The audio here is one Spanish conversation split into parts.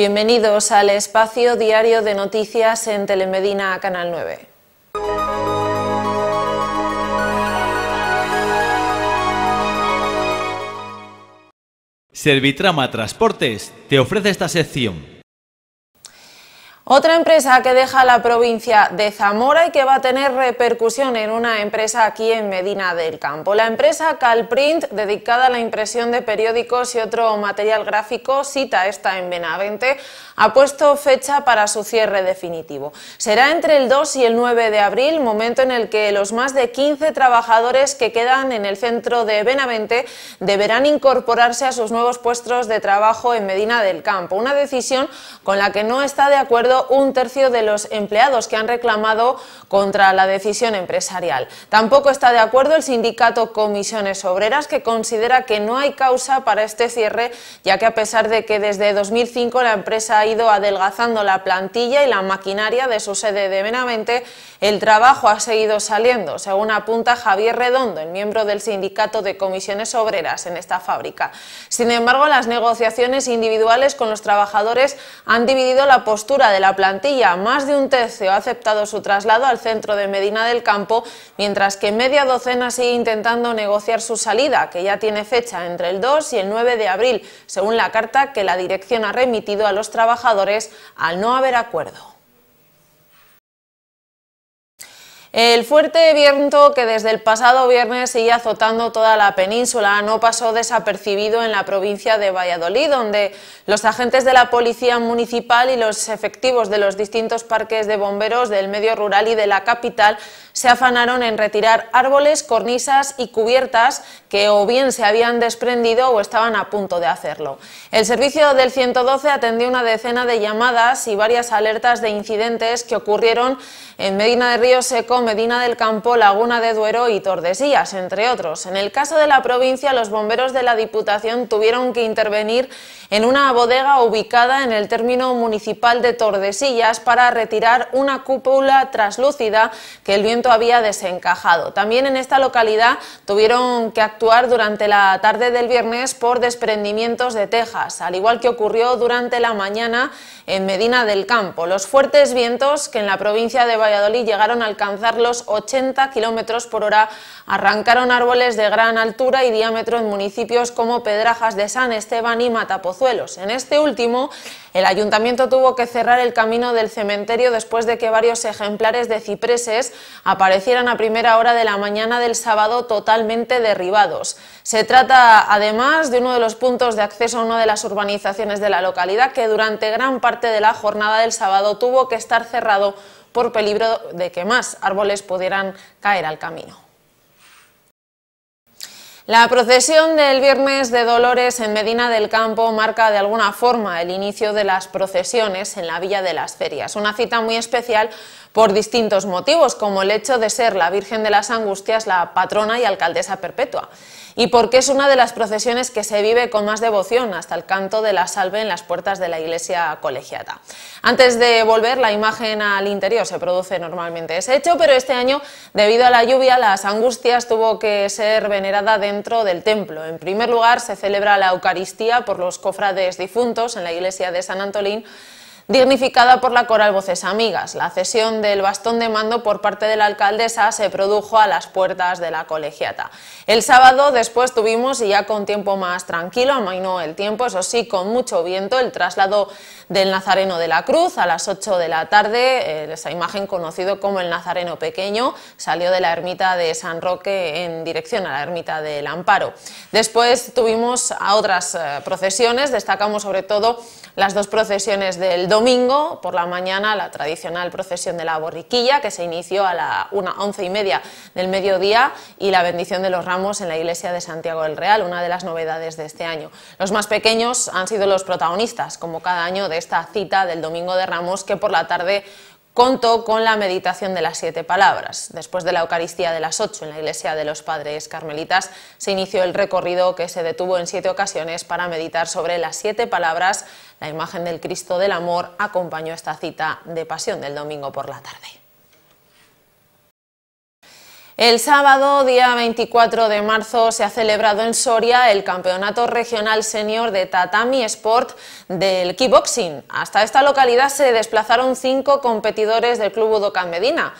Bienvenidos al espacio diario de noticias en Telemedina Canal 9. Servitrama Transportes te ofrece esta sección. Otra empresa que deja la provincia de Zamora y que va a tener repercusión en una empresa aquí en Medina del Campo. La empresa Calprint, dedicada a la impresión de periódicos y otro material gráfico, cita esta en Benavente, ha puesto fecha para su cierre definitivo. Será entre el 2 y el 9 de abril, momento en el que los más de 15 trabajadores que quedan en el centro de Benavente deberán incorporarse a sus nuevos puestos de trabajo en Medina del Campo. Una decisión con la que no está de acuerdo un tercio de los empleados que han reclamado contra la decisión empresarial. Tampoco está de acuerdo el sindicato Comisiones Obreras, que considera que no hay causa para este cierre, ya que a pesar de que desde 2005 la empresa ha ido adelgazando la plantilla y la maquinaria de su sede de Benavente, el trabajo ha seguido saliendo, según apunta Javier Redondo, el miembro del sindicato de Comisiones Obreras en esta fábrica. Sin embargo, las negociaciones individuales con los trabajadores han dividido la postura de la la plantilla, más de un tercio ha aceptado su traslado al centro de Medina del Campo, mientras que media docena sigue intentando negociar su salida, que ya tiene fecha entre el 2 y el 9 de abril, según la carta que la dirección ha remitido a los trabajadores al no haber acuerdo. El fuerte viento que desde el pasado viernes seguía azotando toda la península no pasó desapercibido en la provincia de Valladolid, donde los agentes de la Policía Municipal y los efectivos de los distintos parques de bomberos del medio rural y de la capital se afanaron en retirar árboles, cornisas y cubiertas que o bien se habían desprendido o estaban a punto de hacerlo. El servicio del 112 atendió una decena de llamadas y varias alertas de incidentes que ocurrieron en Medina de Río Seco Medina del Campo, Laguna de Duero y Tordesillas, entre otros. En el caso de la provincia, los bomberos de la Diputación tuvieron que intervenir en una bodega ubicada en el término municipal de Tordesillas para retirar una cúpula traslúcida que el viento había desencajado. También en esta localidad tuvieron que actuar durante la tarde del viernes por desprendimientos de tejas, al igual que ocurrió durante la mañana en Medina del Campo. Los fuertes vientos que en la provincia de Valladolid llegaron a alcanzar los 80 kilómetros por hora. Arrancaron árboles de gran altura y diámetro en municipios como Pedrajas de San Esteban y Matapozuelos. En este último, el ayuntamiento tuvo que cerrar el camino del cementerio después de que varios ejemplares de cipreses aparecieran a primera hora de la mañana del sábado totalmente derribados. Se trata además de uno de los puntos de acceso a una de las urbanizaciones de la localidad que durante gran parte de la jornada del sábado tuvo que estar cerrado por peligro de que más árboles pudieran caer al camino. La procesión del Viernes de Dolores en Medina del Campo marca de alguna forma el inicio de las procesiones en la Villa de las Ferias, una cita muy especial por distintos motivos, como el hecho de ser la Virgen de las Angustias la patrona y alcaldesa perpetua, y porque es una de las procesiones que se vive con más devoción, hasta el canto de la salve en las puertas de la iglesia colegiata. Antes de volver la imagen al interior se produce normalmente ese hecho, pero este año, debido a la lluvia, las Angustias tuvo que ser venerada dentro del templo. En primer lugar, se celebra la Eucaristía por los cofrades difuntos en la iglesia de San Antolín, dignificada por la coral Voces Amigas. La cesión del bastón de mando por parte de la alcaldesa se produjo a las puertas de la colegiata. El sábado después tuvimos, y ya con tiempo más tranquilo, amainó el tiempo, eso sí, con mucho viento, el traslado del Nazareno de la Cruz a las 8 de la tarde, eh, esa imagen conocido como el Nazareno Pequeño, salió de la ermita de San Roque en dirección a la ermita del Amparo. Después tuvimos a otras eh, procesiones, destacamos sobre todo las dos procesiones del domingo, por la mañana la tradicional procesión de la borriquilla que se inició a las once y media del mediodía y la bendición de los ramos en la iglesia de Santiago del Real, una de las novedades de este año. Los más pequeños han sido los protagonistas, como cada año, de esta cita del domingo de ramos que por la tarde Contó con la meditación de las siete palabras. Después de la Eucaristía de las ocho en la iglesia de los Padres Carmelitas, se inició el recorrido que se detuvo en siete ocasiones para meditar sobre las siete palabras. La imagen del Cristo del Amor acompañó esta cita de Pasión del domingo por la tarde. El sábado, día 24 de marzo, se ha celebrado en Soria el Campeonato Regional Senior de Tatami Sport del Kickboxing. Hasta esta localidad se desplazaron cinco competidores del Club Budokan Medina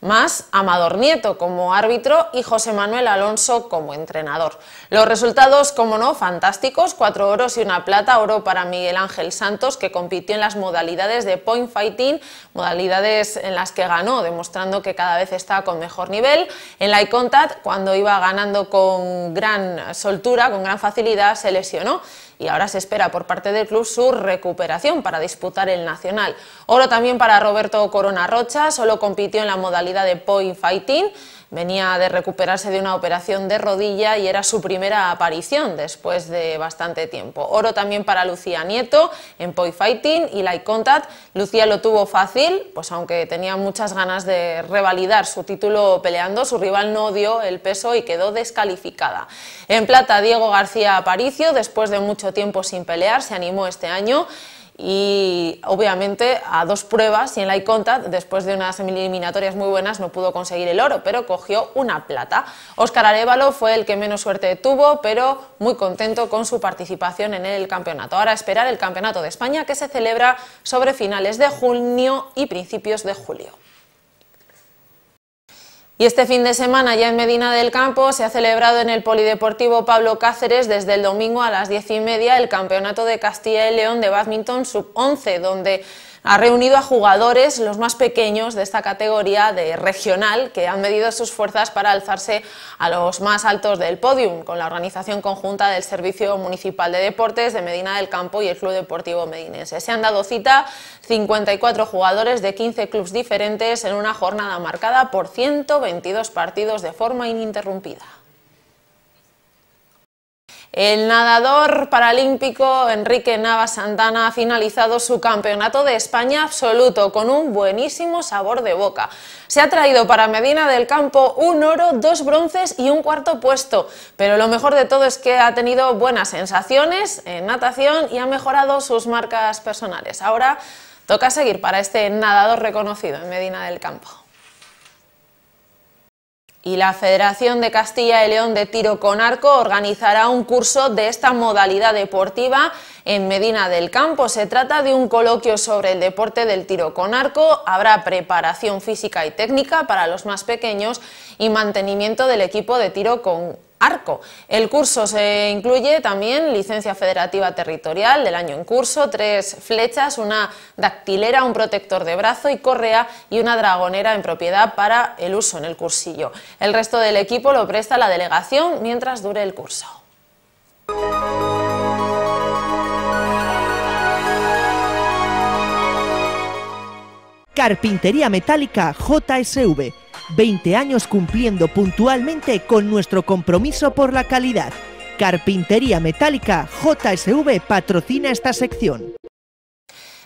más Amador Nieto como árbitro y José Manuel Alonso como entrenador. Los resultados, como no, fantásticos, cuatro oros y una plata, oro para Miguel Ángel Santos, que compitió en las modalidades de point fighting, modalidades en las que ganó, demostrando que cada vez está con mejor nivel. En la contact cuando iba ganando con gran soltura, con gran facilidad, se lesionó y ahora se espera por parte del club su recuperación para disputar el Nacional. Oro también para Roberto Corona Rocha, solo compitió en la modalidad de point fighting, Venía de recuperarse de una operación de rodilla y era su primera aparición después de bastante tiempo. Oro también para Lucía Nieto en Poi Fighting y Light Contact. Lucía lo tuvo fácil, pues aunque tenía muchas ganas de revalidar su título peleando, su rival no dio el peso y quedó descalificada. En plata, Diego García Aparicio, después de mucho tiempo sin pelear, se animó este año y obviamente a dos pruebas y en la Icontat, después de unas eliminatorias muy buenas, no pudo conseguir el oro, pero cogió una plata. Óscar Arevalo fue el que menos suerte tuvo, pero muy contento con su participación en el campeonato. Ahora esperar el Campeonato de España que se celebra sobre finales de junio y principios de julio. Y este fin de semana ya en Medina del Campo se ha celebrado en el Polideportivo Pablo Cáceres desde el domingo a las diez y media el Campeonato de Castilla y León de Badminton Sub-11, donde ha reunido a jugadores, los más pequeños de esta categoría de regional, que han medido sus fuerzas para alzarse a los más altos del podium, con la organización conjunta del Servicio Municipal de Deportes de Medina del Campo y el Club Deportivo Medinense. Se han dado cita 54 jugadores de 15 clubes diferentes en una jornada marcada por 122 partidos de forma ininterrumpida. El nadador paralímpico Enrique Nava Santana ha finalizado su campeonato de España absoluto con un buenísimo sabor de boca. Se ha traído para Medina del Campo un oro, dos bronces y un cuarto puesto, pero lo mejor de todo es que ha tenido buenas sensaciones en natación y ha mejorado sus marcas personales. Ahora toca seguir para este nadador reconocido en Medina del Campo y la Federación de Castilla y León de Tiro con Arco organizará un curso de esta modalidad deportiva en Medina del Campo. Se trata de un coloquio sobre el deporte del tiro con arco. Habrá preparación física y técnica para los más pequeños y mantenimiento del equipo de tiro con ARCO. El curso se incluye también licencia federativa territorial del año en curso, tres flechas, una dactilera, un protector de brazo y correa y una dragonera en propiedad para el uso en el cursillo. El resto del equipo lo presta la delegación mientras dure el curso. Carpintería Metálica JSV 20 años cumpliendo puntualmente con nuestro compromiso por la calidad. Carpintería Metálica JSV patrocina esta sección.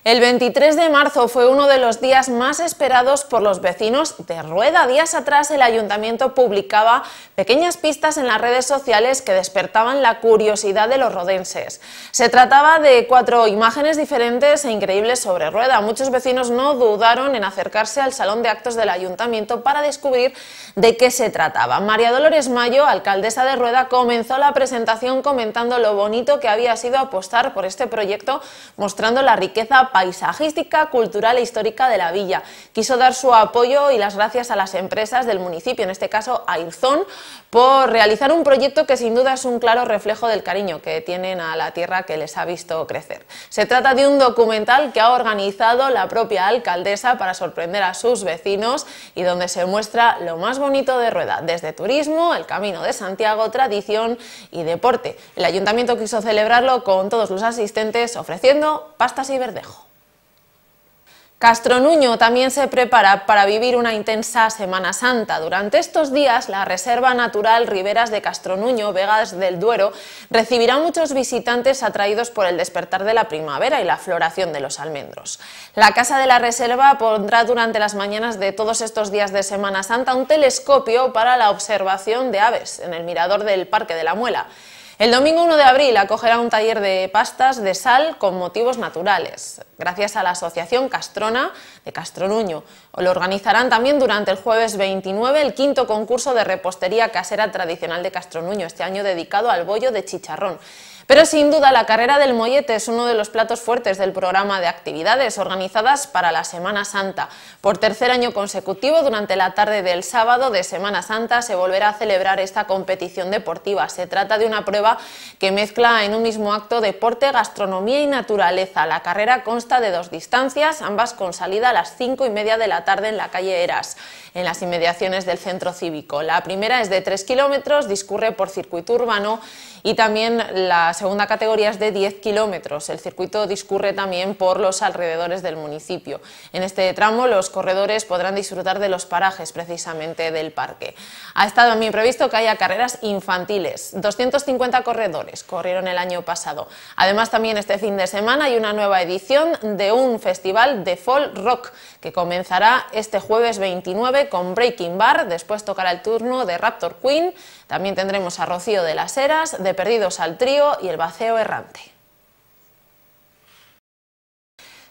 El 23 de marzo fue uno de los días más esperados por los vecinos de Rueda. Días atrás el ayuntamiento publicaba pequeñas pistas en las redes sociales que despertaban la curiosidad de los rodenses. Se trataba de cuatro imágenes diferentes e increíbles sobre Rueda. Muchos vecinos no dudaron en acercarse al salón de actos del ayuntamiento para descubrir de qué se trataba. María Dolores Mayo, alcaldesa de Rueda, comenzó la presentación comentando lo bonito que había sido apostar por este proyecto, mostrando la riqueza paisajística, cultural e histórica de la villa. Quiso dar su apoyo y las gracias a las empresas del municipio, en este caso a por realizar un proyecto que sin duda es un claro reflejo del cariño que tienen a la tierra que les ha visto crecer. Se trata de un documental que ha organizado la propia alcaldesa para sorprender a sus vecinos y donde se muestra lo más bonito de Rueda, desde turismo, el Camino de Santiago, tradición y deporte. El ayuntamiento quiso celebrarlo con todos los asistentes ofreciendo pastas y verdejo. Castronuño también se prepara para vivir una intensa Semana Santa. Durante estos días, la Reserva Natural Riberas de Castronuño, Vegas del Duero, recibirá muchos visitantes atraídos por el despertar de la primavera y la floración de los almendros. La Casa de la Reserva pondrá durante las mañanas de todos estos días de Semana Santa un telescopio para la observación de aves en el mirador del Parque de la Muela. El domingo 1 de abril acogerá un taller de pastas de sal con motivos naturales, gracias a la Asociación Castrona de Castronuño. Lo organizarán también durante el jueves 29 el quinto concurso de repostería casera tradicional de Castronuño, este año dedicado al bollo de chicharrón. Pero sin duda la carrera del mollete es uno de los platos fuertes del programa de actividades organizadas para la Semana Santa. Por tercer año consecutivo, durante la tarde del sábado de Semana Santa se volverá a celebrar esta competición deportiva. Se trata de una prueba que mezcla en un mismo acto deporte, gastronomía y naturaleza. La carrera consta de dos distancias, ambas con salida a las cinco y media de la tarde en la calle Eras, en las inmediaciones del centro cívico. La primera es de 3 kilómetros, discurre por circuito urbano y también la segunda categoría es de 10 kilómetros. El circuito discurre también por los alrededores del municipio. En este tramo los corredores podrán disfrutar de los parajes precisamente del parque. Ha estado también previsto que haya carreras infantiles. 250 corredores corrieron el año pasado. Además también este fin de semana hay una nueva edición de un festival de folk rock que comenzará este jueves 29 con Breaking Bar, después tocará el turno de Raptor Queen, también tendremos a Rocío de las Heras, de Perdidos al Trío y El vacío Errante.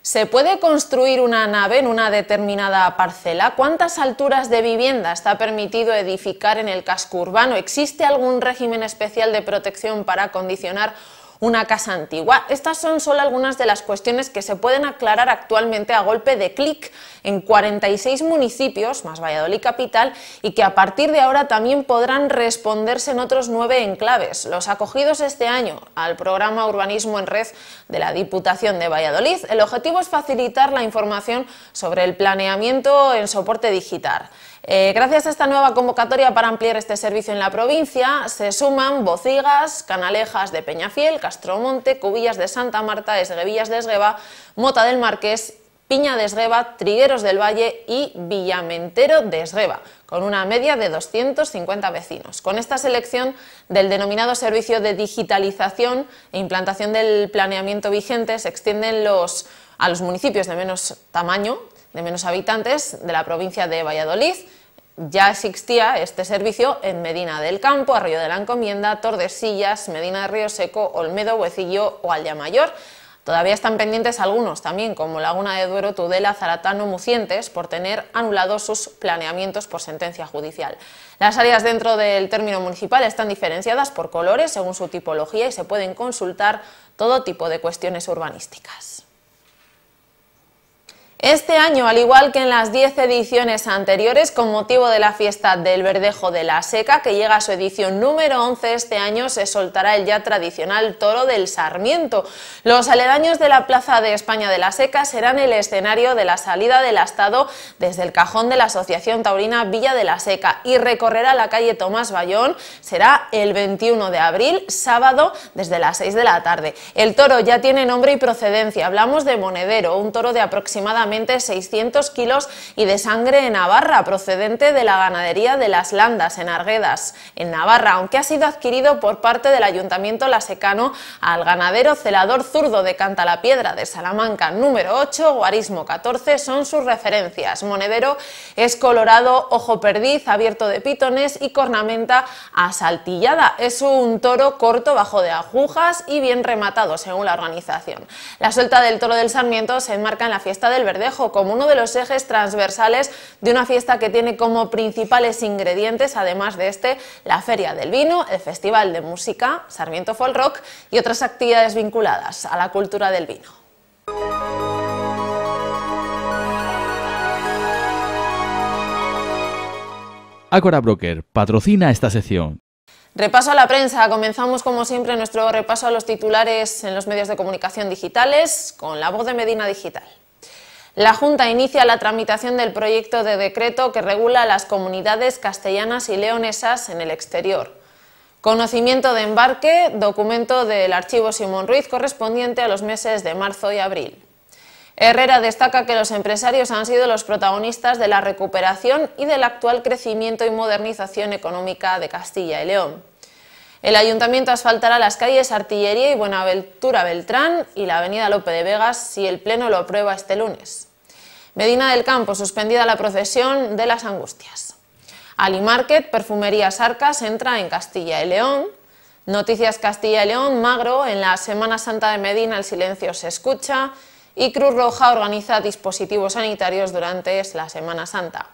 ¿Se puede construir una nave en una determinada parcela? ¿Cuántas alturas de vivienda está permitido edificar en el casco urbano? ¿Existe algún régimen especial de protección para condicionar una casa antigua. Estas son solo algunas de las cuestiones que se pueden aclarar actualmente a golpe de clic en 46 municipios, más Valladolid capital, y que a partir de ahora también podrán responderse en otros nueve enclaves. Los acogidos este año al programa Urbanismo en Red de la Diputación de Valladolid, el objetivo es facilitar la información sobre el planeamiento en soporte digital. Eh, gracias a esta nueva convocatoria para ampliar este servicio en la provincia, se suman Bocigas, Canalejas de Peñafiel, Castromonte, Cubillas de Santa Marta, Esguevillas de Esgueva, Mota del Marqués Piña de Esgueva, Trigueros del Valle y Villamentero de Esgueva, con una media de 250 vecinos. Con esta selección del denominado servicio de digitalización e implantación del planeamiento vigente se extienden los, a los municipios de menos tamaño, de menos habitantes de la provincia de Valladolid, ya existía este servicio en Medina del Campo, Arroyo de la Encomienda, Tordesillas, Medina de Río Seco, Olmedo, Huecillo o Aldea Mayor. Todavía están pendientes algunos también, como Laguna de Duero, Tudela, Zaratano, Mucientes, por tener anulados sus planeamientos por sentencia judicial. Las áreas dentro del término municipal están diferenciadas por colores según su tipología y se pueden consultar todo tipo de cuestiones urbanísticas. Este año, al igual que en las 10 ediciones anteriores, con motivo de la fiesta del Verdejo de la Seca, que llega a su edición número 11 este año, se soltará el ya tradicional toro del Sarmiento. Los aledaños de la Plaza de España de la Seca serán el escenario de la salida del astado desde el cajón de la Asociación Taurina Villa de la Seca y recorrerá la calle Tomás Bayón. Será el 21 de abril, sábado, desde las 6 de la tarde. El toro ya tiene nombre y procedencia. Hablamos de Monedero, un toro de aproximadamente 600 kilos y de sangre en Navarra, procedente de la ganadería de Las Landas, en Arguedas, en Navarra, aunque ha sido adquirido por parte del Ayuntamiento la secano al ganadero celador zurdo de Cantalapiedra de Salamanca, número 8, Guarismo 14, son sus referencias. Monedero es colorado, ojo perdiz, abierto de pitones y cornamenta asaltillada. Es un toro corto, bajo de agujas y bien rematado, según la organización. La suelta del toro del Sarmiento se enmarca en la fiesta del Verde dejo como uno de los ejes transversales de una fiesta que tiene como principales ingredientes, además de este, la Feria del Vino, el Festival de Música, Sarmiento Folk Rock y otras actividades vinculadas a la cultura del vino. Acora Broker patrocina esta sección. Repaso a la prensa. Comenzamos, como siempre, nuestro repaso a los titulares en los medios de comunicación digitales con la voz de Medina Digital. La Junta inicia la tramitación del proyecto de decreto que regula las comunidades castellanas y leonesas en el exterior. Conocimiento de embarque, documento del archivo Simón Ruiz correspondiente a los meses de marzo y abril. Herrera destaca que los empresarios han sido los protagonistas de la recuperación y del actual crecimiento y modernización económica de Castilla y León. El ayuntamiento asfaltará las calles Artillería y Buenaventura Beltrán y la avenida Lope de Vegas si el Pleno lo aprueba este lunes. Medina del Campo, suspendida la procesión de las angustias. Alimarket, Perfumerías Arcas, entra en Castilla y León. Noticias Castilla y León, Magro, en la Semana Santa de Medina el silencio se escucha y Cruz Roja organiza dispositivos sanitarios durante la Semana Santa.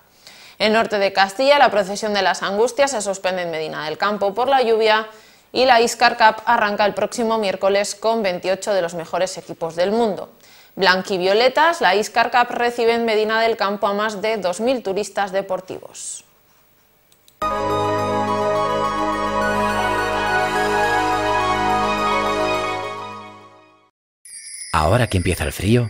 En norte de Castilla, la procesión de las angustias se suspende en Medina del Campo por la lluvia y la Iscar Cup arranca el próximo miércoles con 28 de los mejores equipos del mundo. Blanquivioletas, la Iscar Cup recibe en Medina del Campo a más de 2.000 turistas deportivos. Ahora que empieza el frío,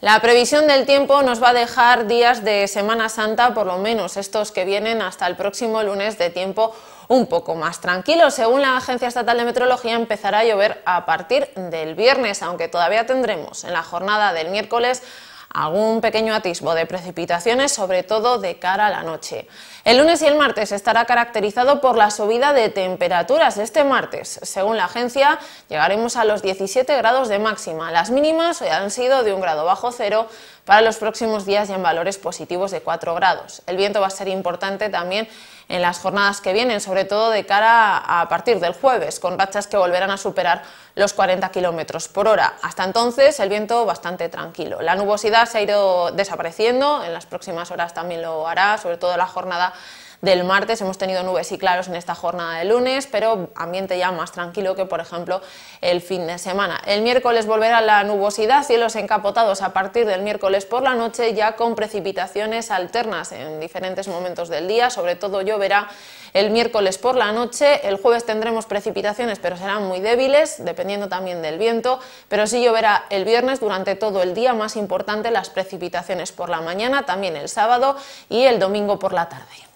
La previsión del tiempo nos va a dejar días de Semana Santa, por lo menos estos que vienen hasta el próximo lunes de tiempo un poco más tranquilo. Según la Agencia Estatal de Meteorología empezará a llover a partir del viernes, aunque todavía tendremos en la jornada del miércoles algún pequeño atisbo de precipitaciones, sobre todo de cara a la noche. El lunes y el martes estará caracterizado por la subida de temperaturas. Este martes, según la agencia, llegaremos a los 17 grados de máxima. Las mínimas han sido de un grado bajo cero para los próximos días ya en valores positivos de 4 grados. El viento va a ser importante también en las jornadas que vienen, sobre todo de cara a partir del jueves, con rachas que volverán a superar los 40 kilómetros por hora. Hasta entonces, el viento bastante tranquilo. La nubosidad se ha ido desapareciendo, en las próximas horas también lo hará, sobre todo la jornada del martes. Hemos tenido nubes y claros en esta jornada de lunes, pero ambiente ya más tranquilo que, por ejemplo, el fin de semana. El miércoles volverá la nubosidad, cielos encapotados a partir del miércoles por la noche, ya con precipitaciones alternas en diferentes momentos del día, sobre todo lloverá el miércoles por la noche, el jueves tendremos precipitaciones pero serán muy débiles, dependiendo también del viento, pero sí lloverá el viernes durante todo el día, más importante las precipitaciones por la mañana, también el sábado y el domingo por la tarde.